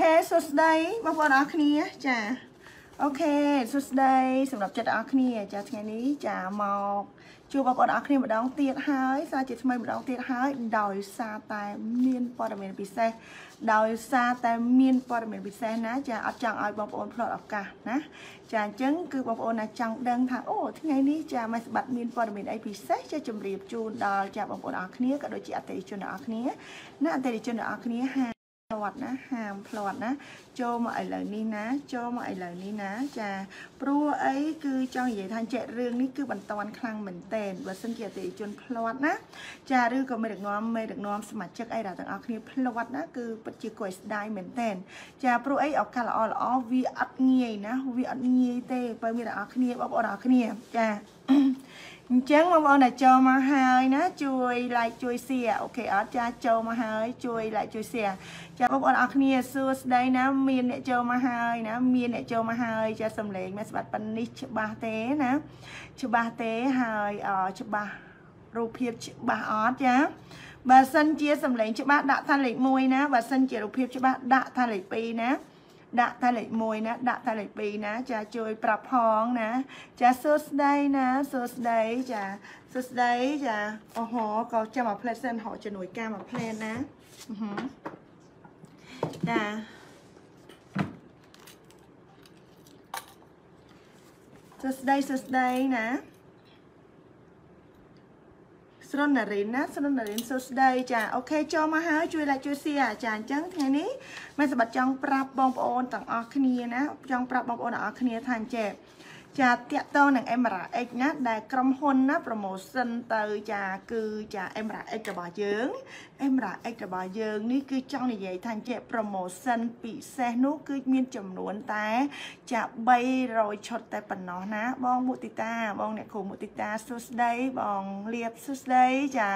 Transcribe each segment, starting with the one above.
ខេសួស្តីបងប្អូនអរគ្នាចាអូខេសួស្តីសម្រាប់ចិត្តអរគ្នា ចាថ្ងៃនេះចាមក ជួបបងប្អូនអរគ្នាម្ដងទៀតហើយសារជាថ្មីម្ដងទៀតហើយដោយសារតែ មានព័ត៌មានពិសេសដោយសារតែមានព័ត៌មានពិសេសណាចាអត់ចង់ឲ្យបងប្អូនផ្លត់ឱកាសណាចាអញ្ចឹងគឺបងប្អូនណាចង់ដឹងថាអូថ្ងៃនេះចាមិនស្បាត់មានព័ត៌មានអីពិសេសចាជម្រាបជូនដល់ចាបងប្អូនអរគ្នាក៏ដូចជាអតិថិជនអរគ្នាណាអតិថិជនអរគ្នា្លាត់ណាហាមផ្លាត់ណា ចូលមកឥឡូវនេះណាចូលមកឥឡូវនេះណាចាព្រោះអីគឺចង់និយាយថាចែករឿងនេះគឺបន្តខ្លាំងមែនតែនបើសិនជាអតិជនផ្លាត់ណាចាឬក៏មេដឹកនាំមេដឹកនាំសមាជិកអីដល់ទាំងអស់គ្នាផ្លាត់ណាគឺពិតជាគួរឲ្យស្ដាយមែនតែនចាព្រោះអីឱកាសល្អល្អវាអត់ងាយណាវាអត់ងាយទេបើមានដល់អស់គ្នាបងប្អូនដល់គ្នាចាអញ្ចឹងបងប្អូនដែលចូលមកហើយណាជួយ like ជួយ share អូខេអត់ចាចូលមកហើយជួយ like ជួយ share ចាបងប្អូនអរគ្នាសួស្ដីណា មានអ្នកចូលមកហើយណា មានអ្នកចូលមកហើយចាសំឡេងមិនស្បាត់ប៉ុណ្នេះច្បាស់ទេណាច្បាស់ទេហើយច្បាស់រូបភាពច្បាស់អត់ចាបើសិនជាសំឡេងច្បាស់ដាក់ថាលេខ1ណាបើសិនជារូបភាពច្បាស់ដាក់ថាលេខ2ណាដាក់តែលេខ1ណាដាក់តែលេខ2ណាចាជួយប្រាប់ផងណា ចាសួស្ដីណាសួស្ដីចាសួស្ដីចាអូហូក៏ចាំអាផ្លែសិន ហោជំនួយការមកផ្លែណាចាសួស្ដីសួស្ដីណាស្រុនណារីនណាស្រុនណារីនសួស្ដីចាអូខេចូលមកហើយជួយ like ជួយ share ចាអញ្ចឹងថ្ងៃនេះមិនសម្បត្តិចង់ប្រាប់បងប្អូនទាំងអស់គ្នាណាចង់ប្រាប់បងប្អូនទាំងអស់គ្នាថាអញ្ចឹងចាតាក់តងនឹង MRA X ណាដែលក្រុមហ៊ុនណា promotion ទៅចាគឺចា MRA X របស់យើង MRA X របស់យើងនេះគឺចង់និយាយថាជា promotion ពិសេសនោះគឺមានចំនួនតែ ចា300ឈុតតែប៉ុណ្ណោះណា បងមុទិតាបងអ្នកគ្រូមុទិតាសួស្ដីបងលៀបសួស្ដីចា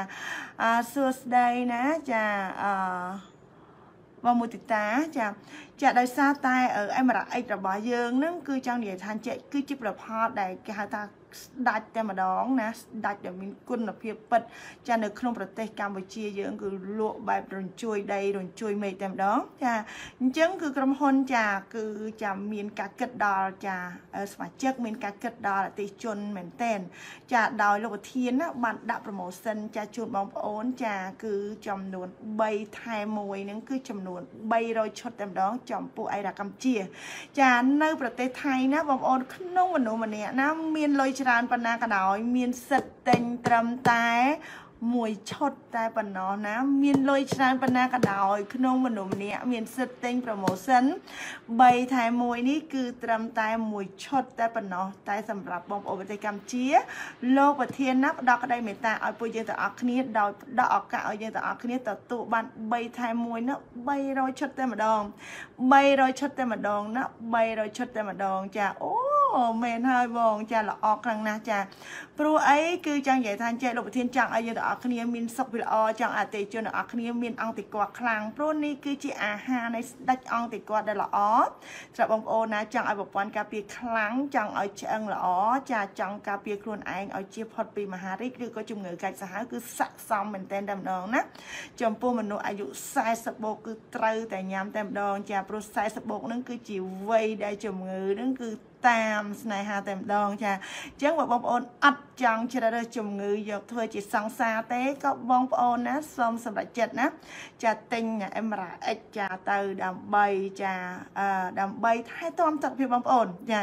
សួស្ដីណាចាអឺបងមូទិតាចាចាដោយសារតែ MRX របស់យើងនឹងគឺចង់និយាយថាជាគឺជាប្រផលដែលគេហៅថាស្ដាច់តែម្ដងណាស្ដាច់ដែលមានគុណភាពពិតចានៅក្នុងប្រទេសកម្ពុជាយើងគឺលក់បែបរញ្ជួយដីរញ្ជួយមេឃតែម្ដង ចាអញ្ចឹងគឺក្រុមហ៊ុនចា គឺចាមានការគិតដល់ចាសមាជិកមានការគិតដល់អតិជនមែនតែនចាដោយលោកប្រធានណាបានដាក់ promotion ចាជូនបងប្អូនចាគឺចំនួន3ថែ1ហ្នឹងគឺចំនួន300ឈុតតែម្ដង ចំពោះអេរ៉ាកម្ពុជាចានៅ ប្រទេសថៃណាបងប្អូនក្នុងមនុស្សម្នាក់ណាមានលុយច្រច្រើនប៉ុណ្ណាក៏ដោយមានសិទ្ធិទិញត្រឹមតែមួយឈុតតែប៉ុណ្ណោះណាមានលុយច្រើនប៉ុណ្ណាក៏ដោយក្នុង មនុស្សម្នាក់មានសិទ្ធិទិញ promotion 3ថែ1នេះគឺត្រឹមតែមួយឈុត តែប៉ុណ្ណោះតែ សម្រាប់បងប្អូនប្រទេសកម្ពុជាលោកប្រធានណាផ្ដល់ក្តីមេត្តាឲ្យពួកយើងទាំងអស់គ្នាដោយផ្ដល់ឱកាសឲ្យយើងទាំងអស់គ្នាទទួលបាន3ថែ1ណា300ឈុតតែម្ដង300ឈុតតែម្ដងណា300ឈុតតែម្ដងចាអូមែនហើយបង ចាល្អខ្លាំងណាស់ចាព្រោះអីគឺចង់និយាយថាចេះលោកប្រធានចង់ឲ្យយើងទាំងអស់គ្នាមានសុខភាពល្អចង់អតិជនទាំងអស់គ្នាមានអង្គតិកៈខ្លាំងព្រោះនេះគឺជាអាហារនៃស្ដេចអង្គតិកៈដែលល្អសម្រាប់បងប្អូនណាចង់ឲ្យប្រព័ន្ធការពារខ្លាំងចង់ឲ្យឆ្អឹងល្អចាចង់ការពារខ្លួនឯងឲ្យជៀសផុតពីមហារីកឬក៏ជំងឺកាច់សាហាវគឺស័កសមមែនទែនតែម្ដងណាចំពោះមនុស្សអាយុ40បូកគឺត្រូវតែញ៉ាំតែម្ដងចាព្រោះ40បូកនឹងគឺជាវ័យដែលជំងឺនឹងគឺតាមស្នេហាតែម្ដង ចាអញ្ចឹងបើបងប្អូនអត់ចង់ជ្រើសរើសជំងឺយកធ្វើជាសង្សារទេក៏បងប្អូនណាសូមសម្រេចចិត្តណាចាទិញ MRX ចាទៅដើម្បីចាដើម្បីថែទាំសុខភាពបងប្អូនចា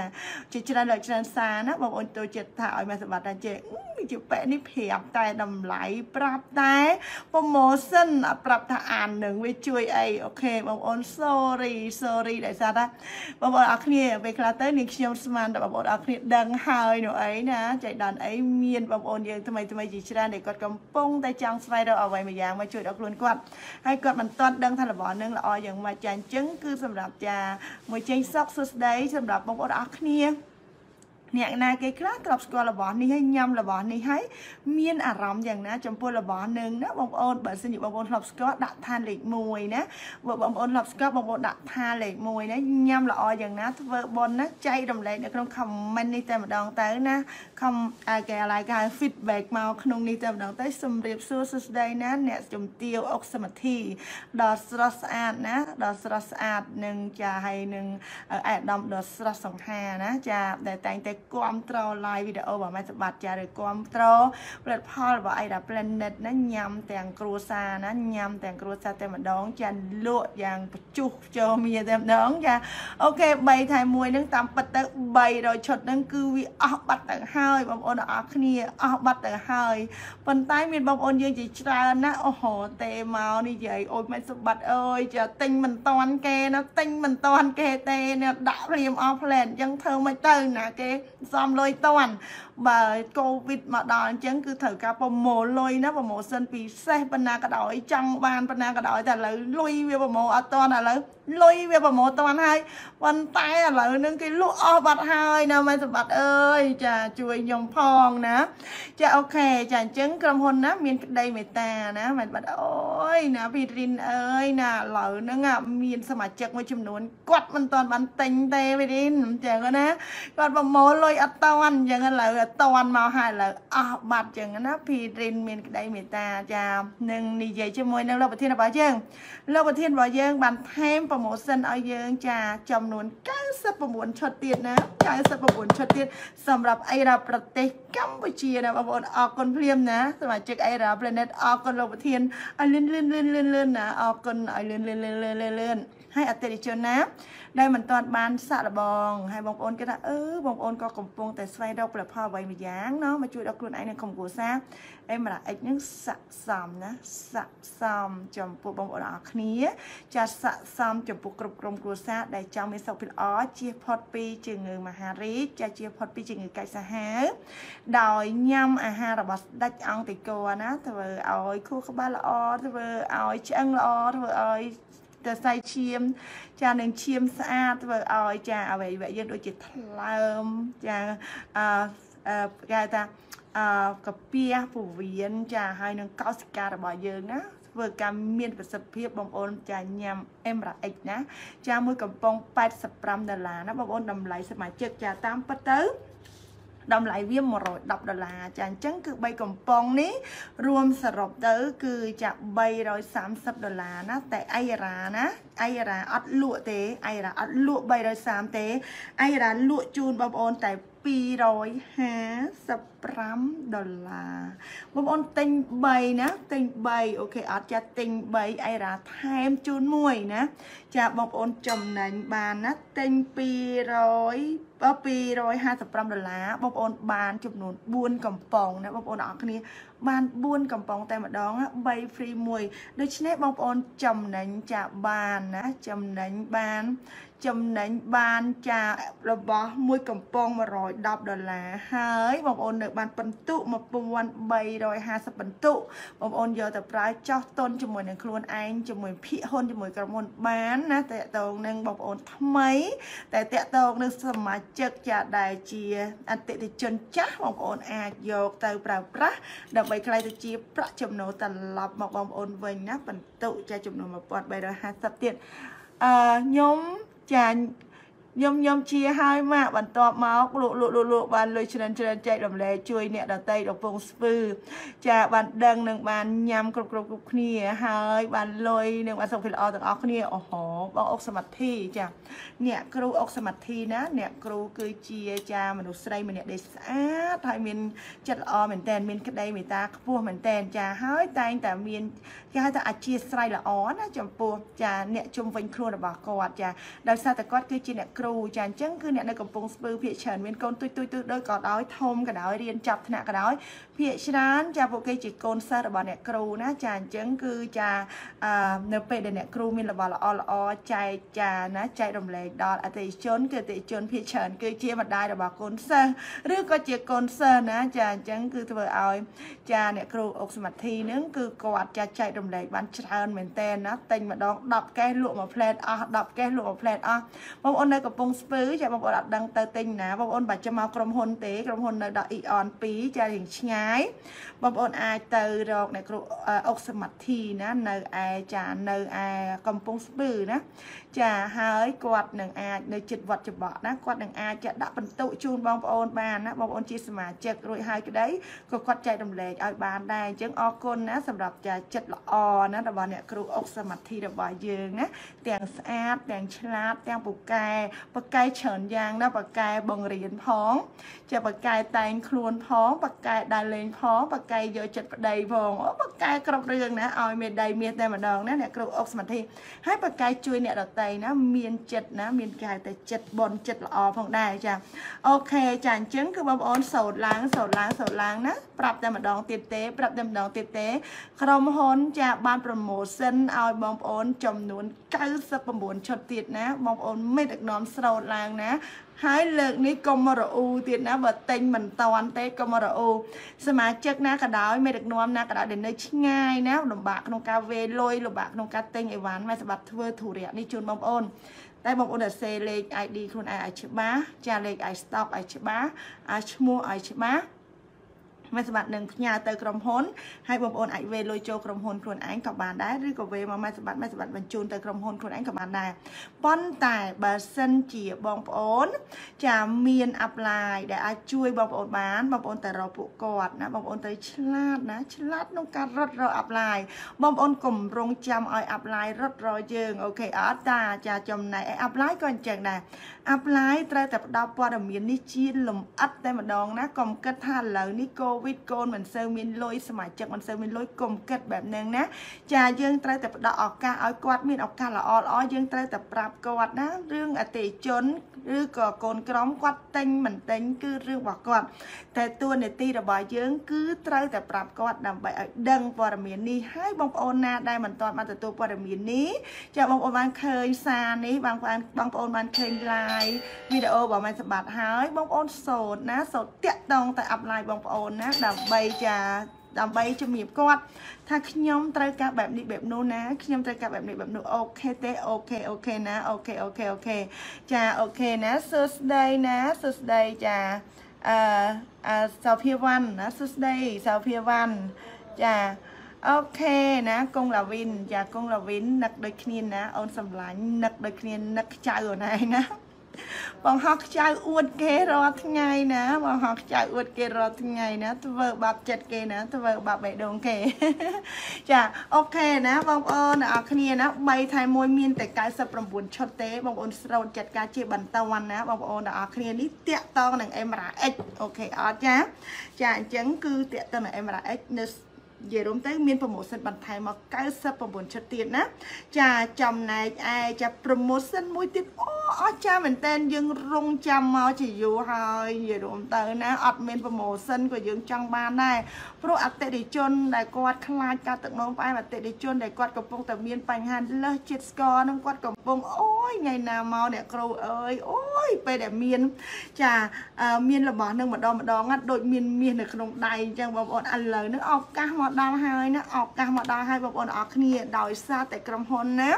ជាច្រើនលោកច្រើនសារណាបងប្អូនចូលចិត្តថាឲ្យមានសម្បត្តិដែរជេជាប៉ែនេះប្រាប់តែតម្លៃប្រាប់តែប្រម៉ូសិនប្រាប់ថាអាននឹងវាជួយអីអូខេបងប្អូន sorry sorry ដែលសារថាបងប្អូនអរគ្នាពេលខ្លះទៅនាងខ្ញុំខ្ញុំស្មានតែបងប្អូនអរគ្នាដឹងហើយនោះអីណាចៃដន្យអីមានបងប្អូនយើងថ្មីថ្មីជាច្រើនដែលគាត់កំពុងតែចង់ស្វែងរកអ្វីមួយយ៉ាងមកជួយដល់ខ្លួនគាត់ហើយគាត់មិនទាន់ដឹងថារបស់នឹងល្អយ៉ាងម៉េចចាអញ្ចឹងគឺសម្រាប់ចាមួយចេញសុខសុស្ដី សម្រាប់បងប្អូនអរគ្នាអ្នកណាគេខ្លះទ្របស្គាល់របស់នេះហើយញ៉ាំរបស់នេះហើយមានអារម្មណ៍យ៉ាងណាចំពោះរបស់នឹងណាបងប្អូនបើសិនជាបងប្អូនធ្លាប់ស្គាល់ដាក់ឋានលេខ1ណាបើបងប្អូនធ្លាប់ស្គាល់បងប្អូនដាក់ឋានលេខ1ណាញ៉ាំល្អយ៉ាងណាធ្វើប៉ុនណាចែករំលែកនៅក្នុង comment នេះតែម្ដងទៅណាខំគេឡាយគេ feedback មកក្នុងនេះតែម្ដងទៅសំរាបសួរសួស្ដីណាអ្នក ជំទាវអុកសមធីដល់ស្រស់ស្អាតណាដល់ស្រស់ស្អាតនឹងចាហើយនឹងអេដាមដល់ស្រស់សង្ហាណាចាដែលតែងតែគ្រប់គ្រង live វីដេអូរបស់ម៉ែសម្បត្តិចាឬគ្រប់គ្រងផលិតផលរបស់ Aida Planet ណាញ៉ាំ ទាំងគ្រួសារណាញ៉ាំទាំងគ្រួសារតែម្ដង ចាលក់យ៉ាងបញ្ចុះចូលមានតែម្ដងចាអូខេ3ថ្ងៃមួយនឹងតាមពិតទៅ300ឈុតនឹងគឺវាអស់បាត់ទៅហើយបងប្អូនអរគ្នាអស់បាត់ទៅហើយប៉ុន្តែមានបងប្អូនយើងជាច្រើនណាអូហូទេមកនិយាយអូយម៉ែសម្បត្តិអើយចាទិញមិនតាន់គេណាទិញមិនតាន់គេទេណាដាក់ព្រាមអស់ផ្លែនអញ្ចឹងធ្វើមិនទៅណាគេសំលុយតន់បើកូវីដមកដល់អញ្ចឹងគឺត្រូវការប្រមូលលុយណាប្រម៉ូសិនពិសេសបណ្ណាក៏ដោយចង់បានបណ្ណាក៏ដោយតែឥឡូវលុយវាប្រម៉ូអត់តន់ឥឡូវលុយវាប្រម៉ូតន់ហើយប៉ុន្តែឥឡូវនឹងគេលក់អស់បាត់ហើយណាមែនសម្បត្តិអើយចាជួយខ្ញុំផងណាចាអូខេចាអញ្ចឹងក្រុមហ៊ុនណា មានក្តីមេត្តាណាមែនបាត់អូយណាវីរិនអើយណាឥឡូវហ្នឹងមានសមាជិកមួយចំនួនគាត់មិនតន់បានទិញទេវីរិនអញ្ចឹងណាគាត់ប្រម៉ូលលុយអត់តន់អញ្ចឹងឥឡូវតែតន់មកហើយឥឡូវអស់បាត់ចឹងណាភីរិនមានក្តីមេត្តាចានឹងនិយាយជាមួយនឹងលោកប្រធានរបស់យើងលោកប្រធានរបស់យើងបានថែមប្រម៉ូសិនឲ្យយើងចាចំនួន99ឈុតទៀតណា99ឈុតទៀតសម្រាប់អេរ៉ាប្រទេសកម្ពុជាណាបងប្អូនអរគុណភ្លាមណាសមាជិកអេរ៉ា Planet អរគុណលោកប្រធានឲ្យលឿនលឿនលឿនលឿនណាអរគុណឲ្យលឿនលឿនលឿនលឿនហើយអតិថិជនណាដែលមិនទាន់បានសាក់លបងហើយបងប្អូនគេថាអឺបងប្អូនក៏កំពុងតែស្វែងរកផលិតផលអ្វីមួយយ៉ាងណោះមកជួយដល់ខ្លួនឯងនិងក្រុមគ្រួសារអេមរ៉ាអិចនឹងស័កសមណាស័កសមចំពោះបងប្អូនអរគ្នាចាស័កសមចំពោះគ្រប់ក្រុមគ្រួសារដែលចង់មានសុខភាពល្អជៀសផុតពីជំងឺមហារីកចាជៀសផុតពីជំងឺកាចសាហាវដោយញ៉ាំអាហាររបស់ស្ដេចអង្គតិកោណាធ្វើឲ្យខួរក្បាលល្អធ្វើឲ្យឆ្អឹងល្អធ្វើឲ្យសរសៃឈាមចានឹងឈាមស្អាតធ្វើឲ្យចាអវយវៈយើងដូចជាថ្លើមចាអឺគេថាអឺកាពះពវៀនចាហើយនឹងកោសិការបស់យើងណាធ្វើការមានប្រសិទ្ធភាពបងប្អូនចាញ៉ាំ MRX ណា ចាមួយកំប៉ុង85ដុល្លារណាបងប្អូនតម្លៃសមាជិកចាតាមពិតទៅតម្លៃវា110ដុល្លារចាអញ្ចឹងគឺ3កំប៉ុងនេះ រួមសរុបទៅ គឺចា330ដុល្លារណាតែអៃរ៉ាណាអៃរ៉ាអត់លក់ទេអៃរ៉ាអត់លក់330ទេអៃរ៉ាលក់ជូនបងប្អូនតែ255ដុល្លារបងប្អូនទិញ3ណាទិញ3អូខេអត់ចាទិញ3អីរ៉ាថែមជូនមួយណាចាបងប្អូនចំណេញបានណាទិញ200 255ដុល្លារបងប្អូនបានចំនួន4កំប៉ុងណាបងប្អូនអរគ្នាបាន4កំប៉ុងតែម្ដង3 free 1ដូច្នេះបងប្អូនចំណេញចាបានណាចំណេញបានចំណេញបានចារបស់មួយកំប៉ុង110ដុល្លារហើយបងប្អូននៅបានពិន្ទុ1350ពិន្ទុបងប្អូនយកទៅប្រើចោះទុនជាមួយនឹងខ្លួនឯងជាមួយភាគហ៊ុនជាមួយក្រុមហ៊ុនបានណាតកតងនឹងបងប្អូនថ្មី តែតកតងនឹងសមាជិកចាដែលជាអតិថិជនចាស់បងប្អូនអាចយកទៅប្រើប្រាស់ដើម្បីខ្ល้ายទៅជាប្រាក់ចំណូលត្រឡប់មកបងប្អូនវិញណាពិន្ទុចាចំនួន1350ទៀតអឺខ្ញុំចាខ្ញុំខ្ញុំជាហើយម៉ាក់បន្ទាប់មកលោកលោកលោកលោកបានលុយច្រើនច្រើនចែករំលែកជួយ អ្នកដតីដល់ពងស្ពឺចាបានដឹងនឹងបានញ៉ាំគ្រប់គ្រប់គ្រប់គ្នាហើយបានលុយនឹងបានសុខភាពល្អទាំងអស់គ្នាអូហោបងអុកសមត្ថីចាអ្នកគ្រូអុកសមត្ថីណាអ្នកគ្រូគឺជាចា មនុស្សស្រីម្នាក់ដែលស្អាតហើយមានចិត្តល្អមែនតើមានក្តីមេត្តាខ្ពស់មែនតើចាហើយតែងតែមានគេហៅថាអធិស្ឋ័យល្អណាចំពោះចាអ្នកជុំវិញខ្លួនរបស់គាត់ចាដោយសារតែគាត់គឺជាអ្នកគ្រូចាអញ្ចឹងគឺអ្នកនៅកំពង់ស្ពឺភាគច្រើនមានកូនទុយទុយទុយដូចក៏ដោយធំក៏ដោយរៀនចប់ថ្នាក់ក៏ដោយភាគច្រើនចាពួកគេជាកូនសិស្សរបស់អ្នកគ្រូណាចាអញ្ចឹងគឺចានៅពេលដែលអ្នកគ្រូមានរបស់ល្អល្អចែកចាណាចែករំលែកដល់អតិជនគឺអតិជនភាគច្រើនគឺជាម្ដាយរបស់កូនសិស្សឬក៏ជាកូនសិស្សណា ចាអញ្ចឹងគឺធ្វើឲ្យចាអ្នកគ្រូអុកសមត្ថីនឹងគឺគាត់ចាចែករំំលែកបានច្រើនមែនតើណាទិញម្ដង10កេសលក់មួយផ្លែតអស់10កេសលក់មួយផ្លែតអស់បងប្អូននៅកំពង់ស្ពឺចាបងប្អូនអត់ដឹងទៅទិញណាបងប្អូនបាច់ចាំមកក្រុមហ៊ុនទេក្រុមហ៊ុននៅដល់ Eon 2ចារៀងឆ្ងាយបងប្អូនអាចទៅរកអ្នកគ្រូអុកសមត្ថីណានៅឯចានៅឯកំពង់ស្ពឺណាចាហើយគាត់នឹងអាចនៅចិត្តវត្តច្បក់ណាគាត់នឹងអាចដាក់បន្ទុកជូនបងប្អូនបានណាបងប្អូនជាសមាជិករួចហើយក្តីក៏គាត់ចែករំលែកឲ្យបានដែរអញ្ចឹងអរគុណណាសម្រាប់ចាចិត្តល្អណារបស់អ្នកគ្រូអុកសមាធិរបស់យើងណាទាំងស្អាតទាំងឆ្លាតទាំងពូកែពូកែច្រើនយ៉ាងណាពូកែបង្រៀនផងចាពូកែតែងខ្លួនផងពូកែដើរលេងផងពូកែយកចិត្តប្តីផងអូពូកែគ្រប់រឿងណាឲ្យមេដៃមាសតែម្ដងណាអ្នកគ្រូអុកសមាធិហើយពូកែជួយអ្នកដទៃតីណាមានចិត្តណាមានគេហៅថាចិត្តបនចិត្តល្អផងដែរចាអូខេចាអញ្ចឹងគឺបងប្អូនសោតឡើងសោតឡើងសោតឡើងណាប្រាប់តែម្ដងទៀតទេ ប្រាប់តែម្ដងទៀតទេក្រុមហ៊ុនចាបានប្រម៉ូសិនឲ្យបងប្អូន ចំនួន99ឈុតទៀតណាបងប្អូនមេដឹកនាំស្រោតឡើងណាហើយលើកនេះកុំរអ៊ូទៀតណា បើតែងមិនតន់ទេកុំរអ៊ូសមាជិកណាក៏ដោយមេដឹកនាំណាក៏ដោយដែលនៅឆ្ងាយណាលំបាកក្នុងការវេលុយលំបាកក្នុងការតែងអីវ៉ាន់មិនសម្បត្តិធ្វើធុរៈនេះជូនបងប្អូន តែបងប្អូនអាចសេលេខ ID ខ្លួនឯងឲ្យច្បាស់ចាលេខឲ្យ stock ឲ្យច្បាស់ឲ្យឈ្មោះឲ្យច្បាស់មួយសម្បត្តិនឹងផ្ញើទៅក្រុមហ៊ុនហើយបងប្អូនអាចវេលុយចូលក្រុមហ៊ុនខ្លួនឯងក៏បានដែរឬក៏វេមកមួយសម្បត្តិមួយសម្បត្តិបញ្ជូនទៅក្រុមហ៊ុនខ្លួនឯងក៏បានដែរប៉ុន្តែបើសិនជាបងប្អូន ចាមាន apply ដែលអាចជួយ បងប្អូនបានបងប្អូនទៅរកពួកគាត់ណា បងប្អូនទៅឆ្លាតណាឆ្លាតក្នុងការរត់រក apply បងប្អូនកំរុងចាំឲ្យ apply រត់រកយើងអូខេអត់តាចាចំណែកឲ្យ apply ក៏អញ្ចឹងដែរ apply ត្រូវតែផ្ដល់ព័ត៌មាននេះជា លំអិតតែម្ដងណាកុំគិតថាឥឡូវនេះ COVID វីដកូនមិនសូវមានលុយសមាជិកមិនសូវមានលុយកុំគិតបែបហ្នឹងណាចាយើងត្រូវតែផ្ដល់ឱកាសឲ្យគាត់មានឱកាសល្អល្អយើងត្រូវតែប្រាប់គាត់ណារឿងអតិជនឬក៏កូនក្រុមគាត់ទិញមិនទិញគឺរឿងរបស់គាត់តែតួនាទីរបស់យើងគឺត្រូវតែប្រាប់គាត់ដើម្បីឲ្យដឹងព័ត៌មាននេះហើយបងប្អូនណាដែលមិនទាន់បានទទួលព័ត៌មាននេះចាបងប្អូនបានឃើញសារនេះបងប្អូនបងប្អូនបានឃើញ live វីដេអូរបស់មិនសម្បត្តិហើយបងប្អូនសោតណាសោតតាក់តងទៅអាប់ឡាយបងប្អូនណាដើម្បីចាដើម្បីជំរាបគាត់ថាខ្ញុំត្រូវការបែបនេះបែបនោះណាខ្ញុំត្រូវការបែបនេះបែបនោះអូខេទេអូខេអូខេណាអូខេអូខេអូខេចាអូខេណាសួស្ដីណាសួស្ដីចាអឺអឺសោភាវ័នណាសួស្ដីសោភាវ័នចាអូខេណាកងឡាវិនចាកងឡាវិននឹកដូចគ្នាណាអូនសម្លាញ់នឹកដូចគ្នានឹកចៅអូនឯងណាបងហោះខ្ចៅអួតគេរាល់ថ្ងៃណា បងហោះខ្ចៅអួតគេរាល់ថ្ងៃណាធ្វើបាបចិត្តគេណាធ្វើបាបបេះដូងគេចាអូខេណាបងប្អូនអ្នកគ្នាណា3ថែ1មានតែ99ឈុតទេបងប្អូនស្រោតចិត្តការជាបន្តណាបងប្អូនអ្នកគ្នានេះតាក់តងនឹង MRA X អូខេអត់ចាចាអញ្ចឹងគឺតាក់តងនឹង MRA X នៅនិយាយរួមទៅមានប្រម៉ូសិនបន្ថែមមក99ឈុតទៀតណាចាចំណែកឯចាប្រម៉ូសិនមួយទៀតអូអស្ចារ្យមែនតែនយើងរងចាំមកជាយូរហើយនិយាយរួមទៅណាអត់មាន promotion ក៏យើងចង់បានដែរព្រោះអតិថិជន ដែលគាត់ខ្លាចការទឹកនោមផ្អែមអតិថិជនដែលគាត់កំពុងតែមានបញ្ហាលើសជាតិស្ករនឹងគាត់កំពុងអូយថ្ងៃណាមកអ្នកគ្រូអើយអូយពេលដែលមានចាមានរបស់នឹងម្ដងម្ដងហ្នឹងដូចមានមាសនៅ ក្នុងដៃអញ្ចឹងបងប្អូនឥឡូវនេះឱកាសមកដល់ហើយណាឱកាសមកដល់ហើយបងប្អូនអរគ្នាដោយសារតែក្រុមហ៊ុនណា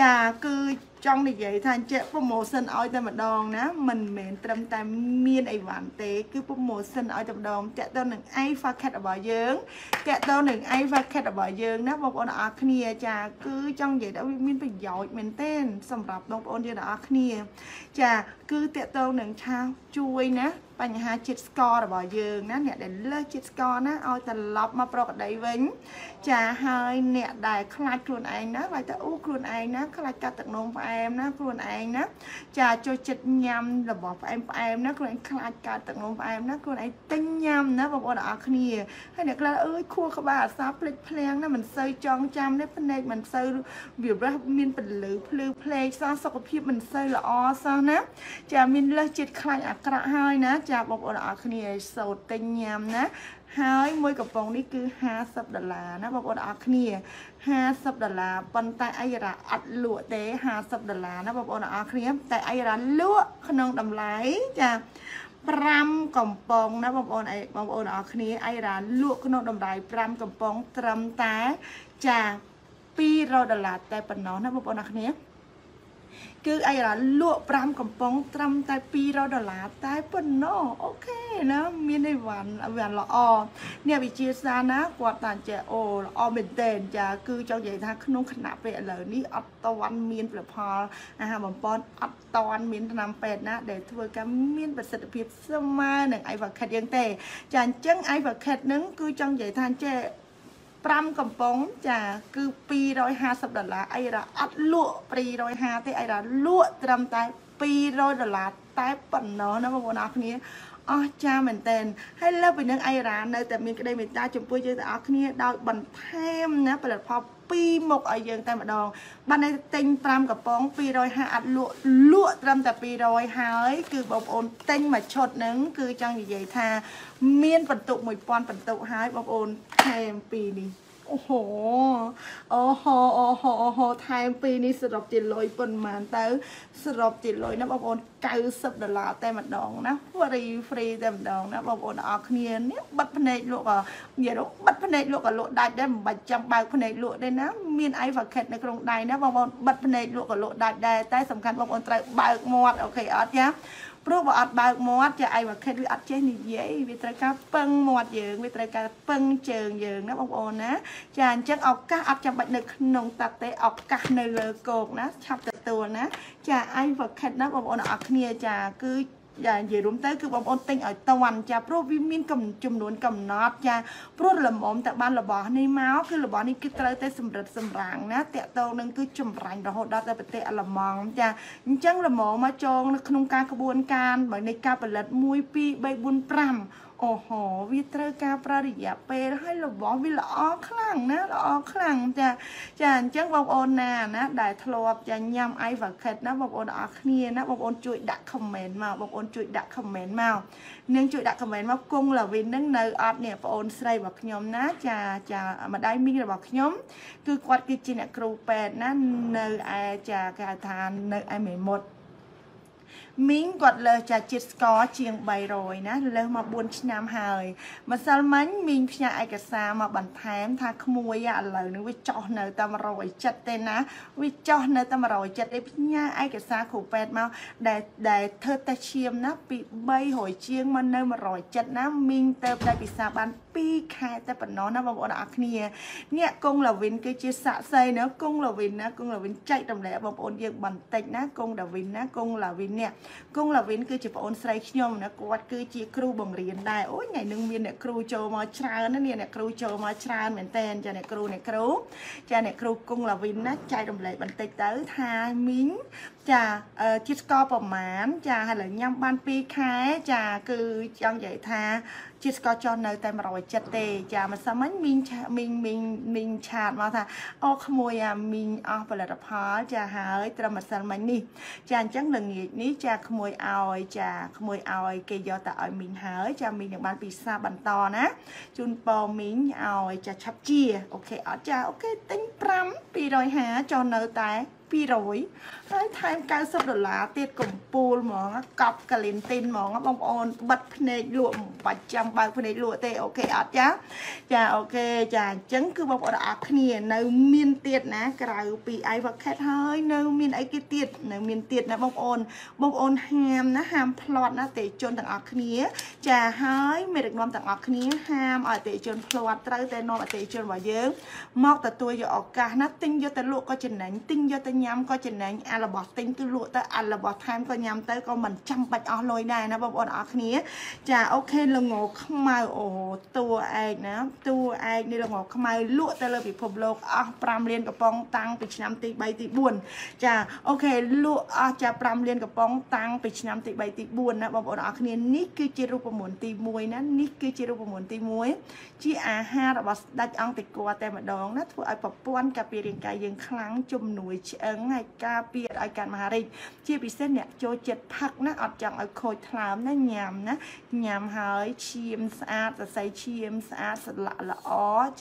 ចាគឺចង់និយាយថាអញ្ចឹង promotion ឲ្យតែម្ដងណា មិនមែនត្រឹមតែមានអីវ៉ាន់ទេ គឺ promotion ឲ្យតែម្ដងតាក់ទងនឹង i packet របស់យើងតាក់ទងនឹង i packet របស់យើងណាបងប្អូនអរគ្នា ចា គឺចង់និយាយថាវាមានប្រយោជន៍មែនទែនសម្រាប់បងប្អូនយើងទាំងអស់គ្នាចាគឺតាក់ទងនឹងឆាជួយណាបញ្ហាជាតិស្កររបស់យើងណាអ្នកដែលលើសជាតិស្ករណាឲ្យត្រឡប់មកប្រកដីវិញចាហើយអ្នកដែលខ្លាចខ្លួនឯងណាបើតែអូខ្លួនឯងណាខ្លាចកាត់ទឹកនោមផ្អែមណាខ្លួនឯងណាចាចូលចិត្តញ៉ាំរបស់ផ្អែមផ្អែមណាខ្លួនឯងខ្លាចកាត់ទឹកនោមផ្អែមណាខ្លួនឯងទិញញ៉ាំណាបងប្អូនទាំងអស់គ្នាហើយអ្នកខ្លះអើយខួរក្បាលអាសាភ្លេចភ្លាំងណាមិនសូវចង់ចាំទេភ្នែកមិនសូវវារះមានពលឺភ្លឺភ្លេកសោះសុខភាពមិនសូវល្អសោះណាចាមានលើសជាតិខ្លាញ់អាក្រក់ហើយណាចាបងប្អូនអរគ្នាសូត្រទិញញ៉ាំណា ហើយមួយកំប៉ុងនេះគឺ50ដុល្លារណាបងប្អូនអរគ្នា50ដុល្លារប៉ុន្តែអីរ៉ាអត់លក់ទេ50ដុល្លារណាបងប្អូនអរគ្នាតែអីរ៉ាលក់ក្នុងតម្លៃចា5កំប៉ុងណាបងប្អូនអីបងប្អូនអរគ្នាអីរ៉ាលក់ក្នុងតម្លៃ5កំប៉ុងត្រឹមតែ ចា200ដុល្លារតែប៉ុណ្ណោះណាបងប្អូនអរគ្នាគឺអីឡាលក់5កំប៉ុងត្រឹមតែ200ដុល្លារតែប៉ុណ្ណោះអូខេណាមានអីវ៉ាន់វ៉ាន់ល្អអ្នកវិជាសាណាគាត់តាចេះអូល្អមែនតើចាគឺចង់និយាយថាក្នុងគណៈពេលឥឡូវនេះអត់តន់មានផលិតផលអាហារបំពន់អត់តន់មានឆ្នាំពេទ្យណាដែលធ្វើការមានប្រសិទ្ធភាពស្មើនឹង Ivacet យើងទេចាអញ្ចឹង Ivacet នឹងគឺចង់និយាយថាចេះ5កំប៉ុងចាគឺ250ដុល្លារអីរ៉ាអត់លក់250ទេអីរ៉ាលក់ត្រឹមតែ200ដុល្លារតែប៉ុណ្ណោះណាបងប្អូនអរគ្នាអស្ចារ្យមែនតើហើយលើពីនឹងអៃរ៉ានៅតែមានក្តីមេត្តាចំពោះយើងទាំងអស់គ្នាដោយបន្ថែមណាផលិតផល2មុខឲ្យយើងតែម្ដងបានតែទិញ5កំប៉ុង250អត់លក់លក់ត្រឹមតែ200ហើយ គឺបងប្អូនទិញមួយឈុតហ្នឹងគឺចង់និយាយថា មាន បន្ទុក1000បន្ទុកហើយបងប្អូនថែមពីនេះអូហូអូហូអូហូអូហូថែមពីនេះសរុបជាលុយប៉ុន្មានទៅសរុបជាលុយណាបងប្អូន90ដុល្លារតែម្ដងណា free free តែម្ដងណាបងប្អូនអរគ្នានេះបិទភ្នែកលក់ក៏និយាយបិទភ្នែកលក់ក៏លក់ដាច់ដែរមិនបាច់ចាំបើកភ្នែកលក់ទេណាមាន iPhone នៅក្នុងដៃណាបងប្អូនបិទភ្នែកលក់ក៏លក់ដាច់ដែរតែសំខាន់បងប្អូនត្រូវបើកមាត់អូខេអត់ចាព្រោះបើអត់បើកមាត់ចាឯងមកខិតវាអត់ចេះនិយាយវាត្រូវការពឹងមាត់យើងវាត្រូវការពឹងជើងយើងណាបងប្អូនណាចាអញ្ចឹងឱកាសអត់ចាំបាច់នៅក្នុងតទេឱកាសនៅលើគោកណាឆាប់ទទួលណា ចាឯងមកខិតណាបងប្អូនអរគ្នាចាគឺចានិយាយរួមទៅគឺបងប្អូនទិញឲ្យតាន់ចាព្រោះវាមានចំនួនកំណត់ចាព្រោះលំអមតបានរបស់នេះមកគឺរបស់នេះគឺត្រូវតែសម្រិតសម្រាំងណាតកតងនឹងគឺចម្រាញ់រហូតដល់ទៅប្រទេសអាល្លឺម៉ង់ចាអញ្ចឹងលំអមមកចងនៅក្នុងការក្បួនការបើនៃការផលិត1 2 3 4 5អូហូវាត្រូវការប្រើរយៈពេលហើយរបស់វាល្អខ្លាំងណាល្អខ្លាំងចាចាអញ្ចឹងបងប្អូនណាណា ដែលធ្លាប់ចាញ៉ាំ iVacket ណាបងប្អូនអរគ្នាណាបងប្អូនជួយដាក់ comment មកបងប្អូនជួយដាក់ comment មកនាងជួយដាក់ comment មកគង់ឡាវិននឹងនៅអត់នេះបងប្អូនស្រីរបស់ខ្ញុំណាចាចាម្ដាយមីងរបស់ខ្ញុំ គឺគាត់គឺជាអ្នកគ្រូពេទ្យណានៅឯចាគេហៅថានៅឯមេមត់មីងគាត់លើសចាជាតិស្ករជាង300ណាលើសមក4ឆ្នាំហើយម្សិលមិញមីងផ្ញើឯកសារមកបន្ថែមថាក្មួយឥឡូវនេះវាចុះនៅតែ170ទេណាវាចុះនៅតែ170ឯផ្ញើឯកសារគ្រូពេទ្យមកដែលដែលធ្វើតេស្តឈាមណាពី300ជាងមកនៅ170ណាមីងទៅតែពិសាបាន2ខែតែប៉ុណ្ណោះណាបងប្អូនអរគ្នានេះកងឡាវិនគឺជាស័ក្តិសិទ្ធិណាកងឡាវិនណាកងឡាវិនចែករំលែកបងប្អូនយើងបន្តិចណាកងឡាវិនណាកងឡាវិននេះគង់ឡាវិនគឺជាប្អូនស្រីខ្ញុំណាគាត់គឺជាគ្រូបង្រៀនដែរអូយថ្ងៃនឹងមានអ្នកគ្រូចូលមកច្រើនណានេះអ្នកគ្រូចូលមកច្រើនមែនតើចាអ្នកគ្រូអ្នកគ្រូចាអ្នកគ្រូគង់ឡាវិនណាចែករំលែកបន្តិចទៅថាមីងចាជាតិស្ករប្រមាណចាហើយឡើយញ៉ាំបាន2ខែចាគឺចង់និយាយថាជាតិស្ករចុះនៅតែ170ទេ ចាមិនសមហ្នឹងមីងមីងមីងមីងឆាតមកថាអូក្មួយអាមីងអស់ផលិតផលចាហើយត្រឹមម្សិលមិញនេះចាអញ្ចឹងល្ងាចនេះចាក្មួយឲ្យចាក្មួយឲ្យគេយកតែឲ្យមីងហើយចាមីងនឹងបានពិសាបន្តណាជូនពរមីងឲ្យចាឆាប់ជាអូខេអត់ចាអូខេទិញ5 250ចុះនៅតែ200ហើយថែម90ដុល្លារទៀតកំពូលហ្មង កប់កាលីនទីនហ្មង បងប្អូនបិទភ្នែកលក់មិនបាច់ចាំបើកភ្នែកលក់ទេអូខេអត់ចា ចាអូខេចាអញ្ចឹងគឺបងប្អូនអរគ្នា នៅ មានទៀតណាក្រៅពី iWorkhead ហើយនៅមានអីគេទៀតនៅ មានទៀតណាបងប្អូនបងប្អូនហាមណាហាមផ្លត់ណាទេជនទាំងអស់គ្នា ចាហើយមេដឹកនាំទាំងអស់គ្នាហាមឲ្យទេជនផ្លត់ត្រូវតែនាំអតិជនរបស់យើងមកទទួលយកឱកាសណាទិញយកទៅលក់ក៏ចំណេញទិញយកទៅញ៉ាំក៏ចំណេញអារបស់ទិញគឺលក់ទៅអារបស់ថែមក៏ញ៉ាំ ទៅក៏មិនចាំបាច់អស់លុយដែរណាបងប្អូនអរគ្នាចាអូខេលងោខ្មៅអូតួឯកណាតួឯកនេះលងោខ្មៅលក់ទៅលើពិភពលោកអស់5លានកំប៉ុងតាំងពីឆ្នាំទី3ទី4ចាអូខេលក់អស់ចា5លានកំប៉ុងតាំងពីឆ្នាំទី3ទី4ណាបងប្អូនអរគ្នានេះគឺជារូបមន្តទី1ណានេះគឺជារូបមន្តទី1ជាអាហាររបស់ស្ដេចអង្គតិគរតែម្ដងណាធ្វើឲ្យប្រព័ន្ធការពាររាងកាយយើងខ្លាំងជំនួយឆ្អឹងហើយការពារឲ្យកាន់មហារីកជាពិសេសអ្នកចូលចិត្តផឹកណាអត់ចង់ឲ្យខូចថ្លើមណាញ៉ាំណាញ៉ាំហើយឈាមស្អាតសរសៃឈាមស្អាតសន្លាក់ល្អ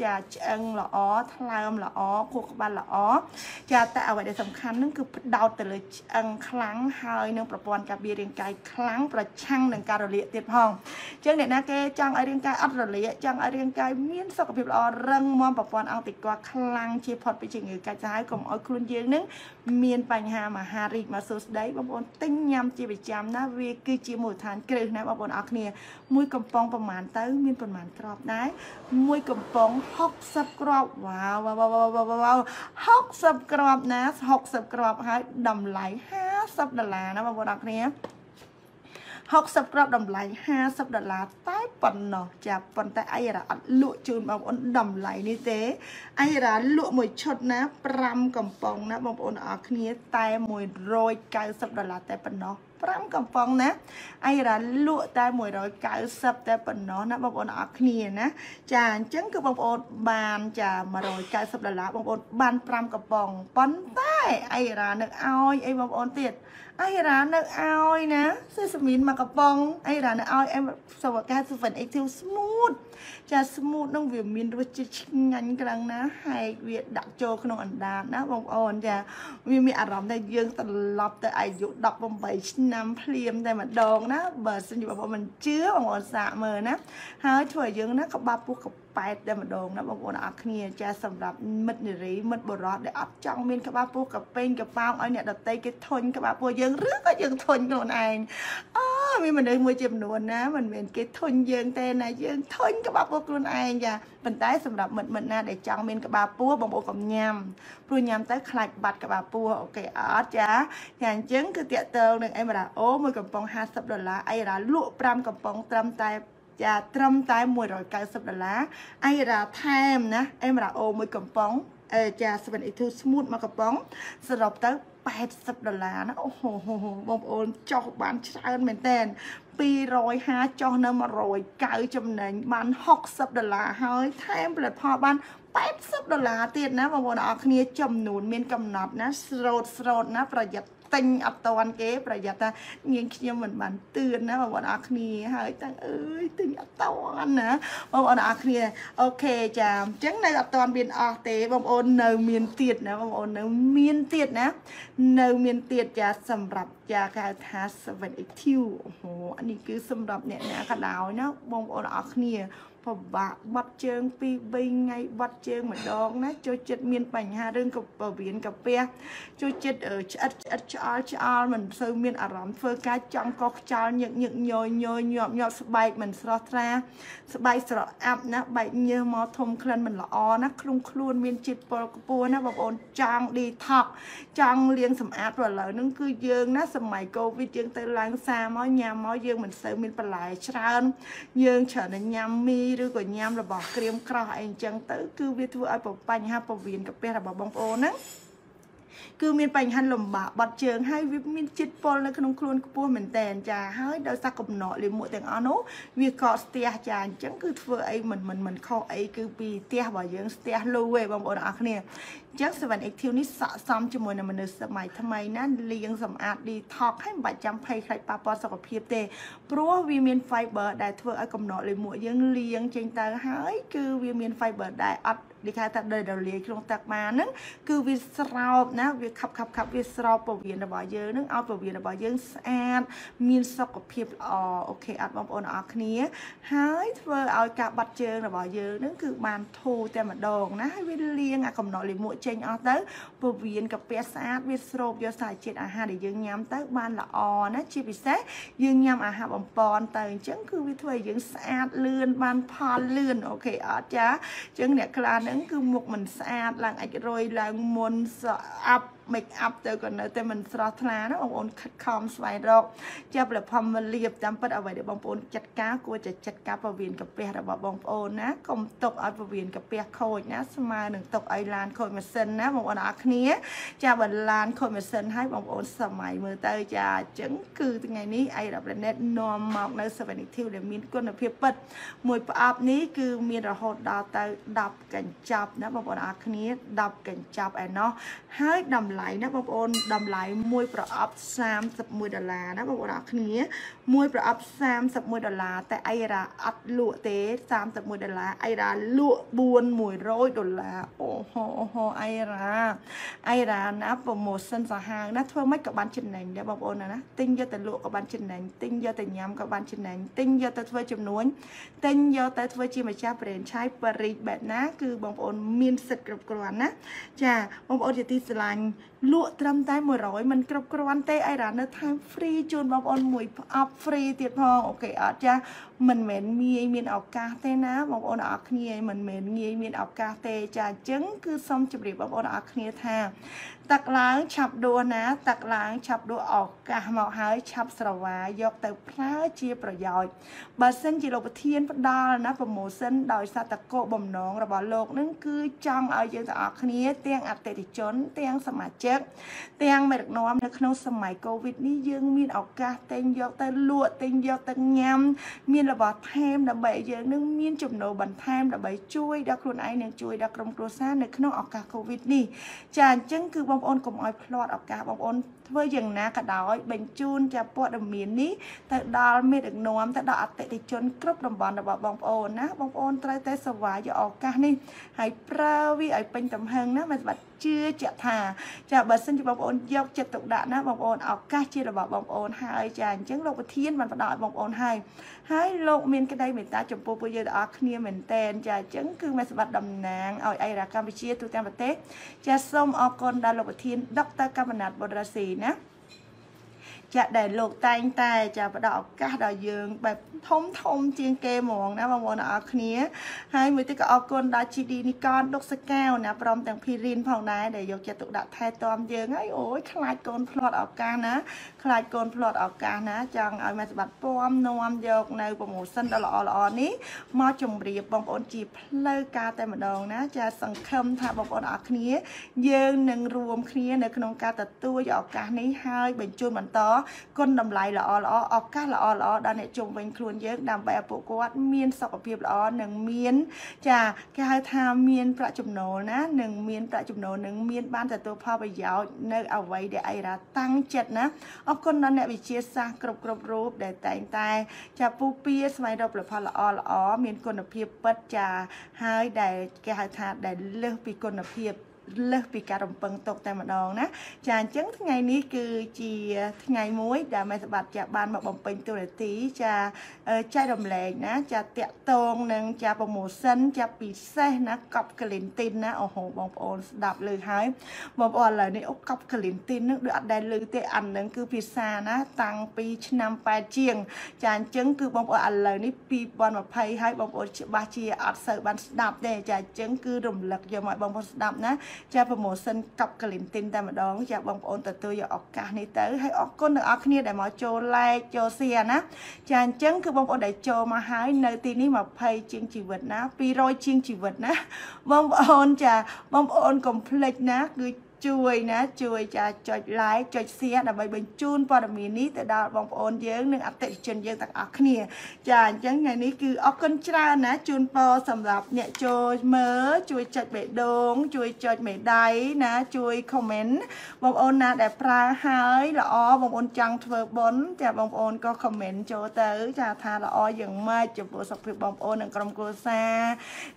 ចាឆ្អឹងល្អថ្លើមល្អខួរក្បាលល្អចាតែអ្វីដែលសំខាន់ហ្នឹងគឺផ្ដោតទៅលើឆ្អឹងខ្លាំងហើយនឹងប្រព័ន្ធការពាររាងកាយខ្លាំងប្រឆាំងនឹងការរលាកទៀតផងអញ្ចឹងអ្នកណាគេចង់ឲ្យរាងកាយអត់រលាកចង់ឲ្យរាងកាយមានសុខភាពល្អរឹងមាំប្រព័ន្ធអង្គតិកខ្លាំងជាផុតពីជំងឺកាច់សាហាវកុំឲ្យខ្លួនយើងនឹងមានបញ្ហាបញ្ហាមហារីកមកសួស្ដីបងប្អូនទិញញ៉ាំជាប្រចាំណាវា គឺជាមូលដ្ឋានគ្រឹះណាបងប្អូនអរគ្នាមួយកំប៉ុងប្រហែលទៅមាន ប្រហែលក្របដែរមួយកំប៉ុង60ក្របវ៉ាវវ៉ាវវ៉ាវ60ក្របណា60ក្របហើយតម្លៃ50ដុល្លារណាបងប្អូនអរគ្នា60ក្របតម្លៃ50ដុល្លារតែប៉ុណ្ណោះចាប៉ុន្តែអាយរ៉ាអត់លក់ជូនបងប្អូនតម្លៃនេះទេអាយរ៉ាលក់មួយឈុតណា5កំប៉ុងណា បងប្អូនអរគ្នា តែ190ដុល្លារតែប៉ុណ្ណោះ5កំប៉ុងណាអាយរ៉ាលក់តែ190តែប៉ុណ្ណោះណាបងប្អូនអរគ្នាណាចាអញ្ចឹងគឺបងប្អូនបានចា190ដុល្លារបងប្អូនបាន5កំប៉ុងប៉ុន្តែអាយរ៉ានៅឲ្យអីបងប្អូនទៀតអាយរ៉ានៅឲ្យណាសេសាមីនមួយកំប៉ុងអាយរ៉ានៅឲ្យអេមសូវកា7 active smooth ចាស្មូតនឹងវាមានរសជាតិឆ្ងាញ់ខ្លាំងណាហែកវាដាក់ចូលក្នុងអណ្ដាតណា បងប្អូនចាវាមានអារម្មណ៍ថាយើងត្រឡប់ទៅអាយុ18ឆ្នាំភ្លាមតែម្ដងណាបើសិនជាបងប្អូនមិនជឿបងប្អូនសាកមើលណាហើយធ្វើឲ្យយើងណាក្បាលពោះក្ប៉ែតតែម្ដងណាបងប្អូនអរគ្នាចា សម្រាប់មិត្តនារីមិត្តបុរសដែលអត់ចង់មានក្បាលពោះកាពេងកប៉ោងឲ្យអ្នកដតីគេធុញក្បាលពោះយើងឬក៏យើងធុញខ្លួនឯងអូមានមនុស្សមួយចំនួនណាមិនមែនគេធុញយើងទេណាយើងធុញក្បាលពោះខ្លួនឯងចាប៉ុន្តែសម្រាប់មិត្តមិត្តណាដែលចង់មានក្បាលពោះបងប្អូនកុំញ៉ាំព្រោះញ៉ាំទៅខ្លាចបាត់ក្បាលពោះអូខេអត់ចាតែអញ្ចឹងគឺតាក់ទងនឹងអេមរ៉ាអូមួយកំប៉ុង50ដុល្លារអេរ៉ាលក់5កំប៉ុងត្រឹមតែយ៉ាត្រឹមតែ190ដុល្លារអីរ៉ាថែមណាអេមរ៉ាអូមួយកំប៉ុងចា782 smooth មួយកំប៉ុងសរុបទៅ80ដុល្លារណាអូហូបងប្អូនចុះបានច្រើនមែនតើ250ចុះនៅ109ចំណេញបាន60ដុល្លារហើយថែមផលិតផលបាន80ដុល្លារទៀតណាបងប្អូនអរគ្នាចំនួនមានកំណត់ណាស្រោតស្រោតណា ប្រយ័ត្នទិញអត់តន់គេ ប្រយ័ត្នថានាងខ្ញុំមិនបានទឿនណាបងប្អូនអរគ្នាហើយតាំងអើយទិញអត់តន់ណាបងប្អូនអរគ្នាអូខេចាអញ្ចឹងនៅអត់តន់មានអស់ទេបងប្អូននៅមានទៀតណាបងប្អូននៅមានទៀតណា នៅមានទៀតចាសម្រាប់ចាគេហៅថា7 active អូនេះគឺសម្រាប់អ្នកណាក៏ដោយណាបងប្អូនអរគ្នាពិបាកបាត់ជើង2 3ថ្ងៃបាត់ជើងម្ដងណាចូលចិត្តមានបញ្ហារឿងក៏ពវៀនកាពះចូលចិត្តឆ្អិតឆ្អិតឆ្អល់ឆ្អល់មិន សូវមានអារម្មណ៍ធ្វើការចង់កោះខ្ចោលញឹកញឹកញយញយញាប់ញាប់ស្បែកមិនស្រស់ថ្លាស្បែកស្រអាប់ណាបែកញើសមកធំក្លិនមិនល្អណាគ្រុំខ្លួនមានជាតិពុលខ្ពស់ណាបងប្អូនចង់ detox ចង់លាងសម្អាតព្រោះឥឡូវហ្នឹងគឺយើង ណាសម័យ Covid យើងទៅឡើងសាមកញ៉ាំមកយើងមិនសូវមានបន្លែច្រើន យើងច្រើនតែញ៉ាំមីឬក៏ញ៉ាំរបស់ក្រៀមក្រោះអីអញ្ចឹងទៅគឺវាធ្វើឲ្យបញ្ហាពវៀនកពះរបស់បងប្អូនហ្នឹងគឺមានបញ្ហាលំបាកបាត់ជើងហើយវាមានជាតិពុលនៅក្នុងខ្លួនខ្ពស់មែនតែនចាហើយដោយសារកំណក់លាមកទាំងអស់នោះវាកកស្ទះចាអញ្ចឹងគឺធ្វើអីមិនមិនមិនខុសអីគឺពីផ្ទះរបស់យើងស្ទះលូឯងបងប្អូនទាំងអស់គ្នាអញ្ចឹង7 active នេះស័កសមជាមួយនឹងមនុស្សសម័យថ្មីណាលាងសម្អាត detox ហើយមិនបាច់ចាំភ័យខ្លាចប៉ះពាល់សុខភាពទេព្រោះវាមាន fiber ដែលធ្វើឲ្យកំណក់លាមកយើងលាងចេញទៅហើយគឺវាមាន fiber ដែលអត់គេហៅថាដីរលាយក្នុងទឹកបានហ្នឹងគឺវាស្រោបណាវាខាប់ខាប់ខាប់វាស្រោបពវៀនរបស់យើងហ្នឹងឲ្យពវៀនរបស់យើងស្អាតមានសុខភាពល្អអូខេអត់បងប្អូនអរគ្នាហើយធ្វើឲ្យការបាត់ជើងរបស់យើងហ្នឹងគឺបាន ធូរតែម្ដង ណាហើយវាលាងអាកំណត់លាមកចេញអស់ទៅ ពវៀនកាពះស្អាតវាស្រោបយកសារជាតិអាហារដែលយើងញ៉ាំទៅបានល្អណាជាពិសេសយើងញ៉ាំអាហារបំពន់ទៅអញ្ចឹង គឺវាធ្វើឲ្យយើងស្អាតលឿនបានផលលឿនអូខេអត់ចាអញ្ចឹងអ្នកខ្លះហ្នឹងគឺមុខមិនស្អាតឡើងអាចរយឡើងមុនស្អប់ make up ទៅក៏នៅតែមិនស្រស់ថ្លាណាបងប្អូនខិតខំស្វែងរកជាផលិតផលមកលៀបតាមពិតអ្វីដែលបងប្អូនចាត់ការគួរតែចាត់ការពវៀនកាពះរបស់បងប្អូនណាកុំទុកឲ្យពវៀនកាពះខូចណាស្មើនឹងទុកឲ្យឡានខូចម៉ាស៊ីនណាបងប្អូនអរគ្នាចាបើឡានខូចម៉ាស៊ីនហើយបងប្អូនសម័យមើលទៅចាអញ្ចឹងគឺថ្ងៃនេះ Air Planet នាំមក នៅ Sevenity ដែលមានគុណភាពពិត មួយប្រអប់នេះគឺមានរហូតដល់ទៅ10កញ្ចប់ណាបងប្អូនអរគ្នា10កញ្ចប់ឯណោះហើយតម្លៃលៃណាបងប្អូនតម្លៃមួយប្រអប់31ដុល្លារណាបងប្អូនអរគ្នាមួយប្រអប់31ដុល្លារតែអីរ៉ាអត់លក់ទេ31ដុល្លារអីរ៉ាលក់4100ដុល្លារអូហូហូអីរ៉ាអីរ៉ាណាប្រម៉ូសិនសាហាវណាធ្វើម៉េចក៏បានចំណេញដែរបងប្អូនណាទិញយកទៅលក់ក៏បានចំណេញទិញយកទៅញ៉ាំក៏បានចំណេញទិញយកទៅធ្វើ ចំនួនទិញយកទៅធ្វើជាម្ចាស់ប្រេនឆៃបរិចបែបណាគឺបងប្អូន មានសិទ្ធិគ្រប់គ្រាន់ណា ចាបងប្អូនជាទីស្រឡាញ់លក់ត្រឹមតែ100មិនគ្រប់គ្រាន់ទេអីរ៉ានៅថែម free ជូនបងប្អូនមួយផ្អប់ free ទៀតផងអូខេអត់ចា មិនមែនងាយមានឱកាសទេណា បងប្អូនអរគ្នាមិនមែនងាយមានឱកាសទេចាអញ្ចឹងគឺសូមជម្រាបបងប្អូនអរគ្នាថាទឹកឡើងឆាប់ដួសណាទឹកឡើងឆាប់ដួសឱកាសមកហើយឆាប់ស្រវាយកទៅផ្លែជាប្រយោជន៍បើសិនជាលោកប្រធានផ្ដល់ណាប្រម៉ូសិនដោយសារតកោបំណងរបស់លោកនឹងគឺចង់ឲ្យយើងទាំងអស់គ្នាទាំងអតិថិជនទាំងសមាជិកជាតិទាំងមេដឹកនាំនៅក្នុងសម័យកូវីដនេះយើងមានឱកាសទិញយកទៅលក់ទិញយកទៅញ៉ាំមានរបស់ថែមដើម្បីឲ្យយើងនឹងមានចំណូលបន្ថែមដើម្បីជួយដល់ខ្លួនឯងនិងជួយដល់ក្រុមគ្រួសារនៅក្នុងឱកាសកូវីដនេះចាអញ្ចឹងគឺបងប្អូនកុំឲ្យភ្លាត់ឱកាសបងប្អូនធ្វើយ៉ាងណាក៏ដោយ បញ្ជូនជាព័ត៌មាននេះទៅដល់មេដឹកនាំទៅដល់អតិថិជន គ្រប់តំបន់របស់បងប្អូនណា បងប្អូនត្រូវតែស្វែងយកឱកាសនេះហើយប្រើវាឲ្យពេញទំហឹងណាមិនបាត់ជឿជាក់ថាចាបើសិនជាបងប្អូនយកចិត្តទុកដាក់ណាបងប្អូនឱកាសជារបស់បងប្អូនហើយចាអញ្ចឹងលោកប្រធានបានផ្ដល់ឲ្យបងប្អូនហើយហើយលោកមានក្តីមេត្តាចំពោះពួកយើងទាំងអស់គ្នាមែនតែនចាអញ្ចឹងគឺមេសម្បត្តិតំណាងឲ្យអៃរ៉ាកម្ពុជាទូទាំងប្រទេសចាសូមអរគុណដល់លោកប្រធានដុកទ័រកម្មណាតបុររាស៊ី né? ចាដែលលោកតែងតែចាផ្ដល់ឱកាសដល់យើង បែបធំធំជាងគេហ្មង ណាបងប្អូនអរគ្នា ហើយមួយទៀតក៏អរគុណដល់ GD Nikon ដុកសកែវណាព្រមទាំង Pirin ផងដែរដែលយកចិត្តទុកដាក់ថែទាំយើងហើយអូយខ្លាចកូនផ្លត់ឱកាសណាខ្លាចកូនផ្លត់ឱកាសណា ចង់ឲ្យមកសម្បត្តិពំនាំយក នៅប្រម៉ូសិនដ៏ល្អល្អនេះមកជម្រាបបងប្អូនជាផ្លូវការតែម្ដងណាចាសង្ឃឹមថាបងប្អូនអរគ្នា យើងនឹងរួមគ្នានៅក្នុងការទទួលឱកាសនេះហើយបញ្ជូនបន្តគុណតម្លៃល្អល្អឱកាសល្អល្អដល់អ្នកជុំវិញខ្លួនយើងដើម្បីឲ្យពួកគាត់មានសុខភាពល្អនិងមានចាគេហៅថាមាន ប្រាក់ចំណូលណានិងមាន ប្រាក់ចំណូលនិង មានបានទទួលផលប្រយោជន៍នៅអ្វីដែលអីរ៉ាតាំងចិត្តណាអរគុណដល់អ្នកវិទ្យាសាស្ត្រគ្រប់គ្រប់រូបដែលតែងតែ ចាពូពាស្វែងរកផលិតផលល្អល្អមានគុណភាពពិតចាហើយដែលគេហៅថាដែលលើសពីគុណភាពលើសពីការរំពឹងទុកតែម្ដងណា ចាអញ្ចឹងថ្ងៃ នេះគឺជាថ្ងៃមួយដែលមេសបាត់ចាបានមកបំពេញទូរទស្សន៍ចាចែករំលែកណាចាតាក់តងនឹងចាប្រម៉ូសិនចាពិសេសណាកប់កលីនទីនណាអូហូបងប្អូនស្ដាប់លើហើយបងប្អូនឥឡូវនេះអូកប់កលីនទីននឹងដូចអត់ដែលលើទេអានឹងគឺភាសាណាតាំងពីឆ្នាំ8ជាង ចាអញ្ចឹងគឺបងប្អូនឥឡូវនេះ2020ហើយបងប្អូនច្បាស់ជាអត់សូវបានស្ដាប់ទេចាអញ្ចឹងគឺរំលឹកយកមកបងប្អូនស្ដាប់ណាចាប្រម៉ូសិនកប់កលីមទីនតែម្ដងចាបងប្អូនទទួលយកឱកាសនេះទៅហើយអរគុណដល់អ្នកគ្នាដែលមកចូល like ចូល share ណាចាអញ្ចឹងគឺបងប្អូនដែលចូលមកហើយនៅ ទីនេះ20ជាងជីវិតណា200ជាងជីវិតណាបងប្អូនចា បងប្អូនកុំភ្លេចណា គឺជួយណាជួយចាចុច like ចុច share ដើម្បីបញ្ជូនព័ត៌មាននេះទៅដល់បងប្អូនយើងនិងអតិថិជនយើងទាំងអស់គ្នា ចាអញ្ចឹងថ្ងៃនេះគឺអរគុណច្រើនណាជូនពរសម្រាប់អ្នកចូលមើលជួយចុចបេះដូង ជួយចុចមេដៃណាជួយ comment បងប្អូនណា ដែលប្រើហើយល្អបងប្អូនចង់ធ្វើបុណ្យចាបងប្អូនក៏ comment ចូលទៅ ចាថាល្អយ៉ាងម៉េចចំពោះសុខភាពបងប្អូននិងក្រុមគ្រួសារ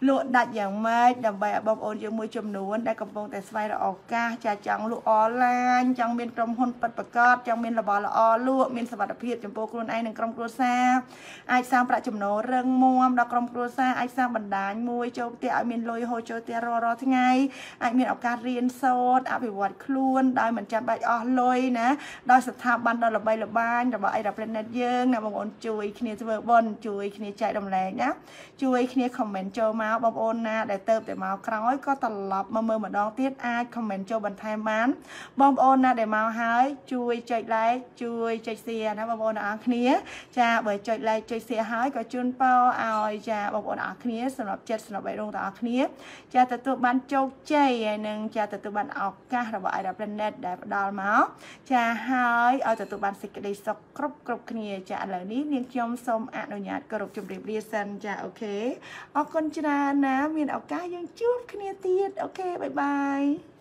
លក់ដាច់យ៉ាងម៉េចដើម្បីឲ្យបងប្អូនយើងមួយចំនួន ដែលកំពុងតែស្វែងរកឱកាសចាចង់លក់អនឡាញចង់មានក្រុមហ៊ុនពិតប្រាកដចង់មានរបស់ល្អលក់មានសុវត្ថិភាពចំពោះខ្លួនឯងនិងក្រុមគ្រួសារអាចសាងប្រាក់ចំណូលរឹងមាំដល់ក្រុមគ្រួសារអាចសាងបណ្ដាញមួយចូលផ្ទះឲ្យមានលុយហូរចូលផ្ទះរាល់រាល់ថ្ងៃអាចមានឱកាសរៀនសូត្រអភិវឌ្ឍខ្លួនដោយមិនចាំបាច់អស់លុយណាដោយស្ថាប័នដ៏ល្បីល្បាញរបស់ Era Planet យើងណាបងប្អូនជួយគ្នាធ្វើបុណ្យជួយគ្នាចែករំលែកណាជួយគ្នា comment ចូលមកបងប្អូនណាដែលទៅតែមកក្រោយក៏ត្រឡប់មកមើលម្ដងទៀតអាច comment ចូលបន្ថែមបាន បងប្អូនណាដែលមកហើយ ជួយចុច like ជួយចុច share ណាបងប្អូនអរគ្នាចាបើចុច like ចុច share ហើយក៏ជូនពរឲ្យចាបងប្អូនអរគ្នាសម្រាប់ចិត្តសម្រាប់បេរងទាំងអស់គ្នា ចាទទួលបានជោគជ័យហើយនឹងចាទទួលបានឱកាសរបស់ Aira Planet ដែលផ្ដល់មកចាហើយឲ្យទទួលបានសេចក្តីសុខគ្រប់គ្រប់គ្នា ចាឥឡូវនេះនាងខ្ញុំសូមអនុញ្ញាតគោរពជម្រាបលាសិនចាអូខេអរគុណច្រើនណា មានឱកាសយើងជួបគ្នាទៀតអូខេបាយបាយ